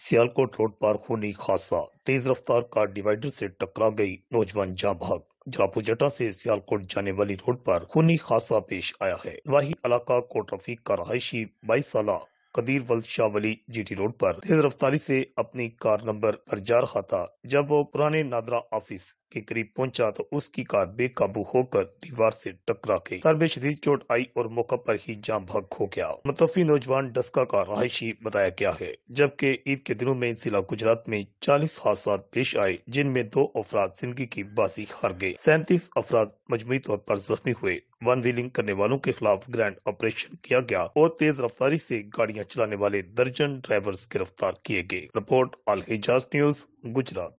Sialkot road पर खूनी खासा तेज रफ्तार कार डिवाइडर से टकरा गई नौजवान जहाँ भाग जटा से सियालकोट जाने वाली रोड पर खूनी खासा पेश आया है वही इलाका कोट रफीक का रहायशी बाईस साल कदीर वल्द शाहवली टी रोड पर तेज रफ्तारी से अपनी कार नंबर पर जा रहा था जब वो पुराने नादरा ऑफिस के करीब पहुंचा तो उसकी कार बेकाबू होकर दीवार से टकरा के सर में शरीर चोट आई और मौका पर ही जाम भग हो गया मुतफी नौजवान डस्का का रहायशी बताया गया है जबकि ईद के दिनों में जिला गुजरात में चालीस हादसा पेश आए जिनमें दो अफराद जिंदगी की बासी हार गए सैंतीस अफराद मजमू तौर पर जख्मी हुए वन व्हीलिंग करने वालों के खिलाफ ग्रैंड ऑपरेशन किया गया और तेज रफ्तारी ऐसी गाड़ियाँ चलाने वाले दर्जन ड्राइवर्स गिरफ्तार किए गए रिपोर्ट अल हिजाज न्यूज गुजरात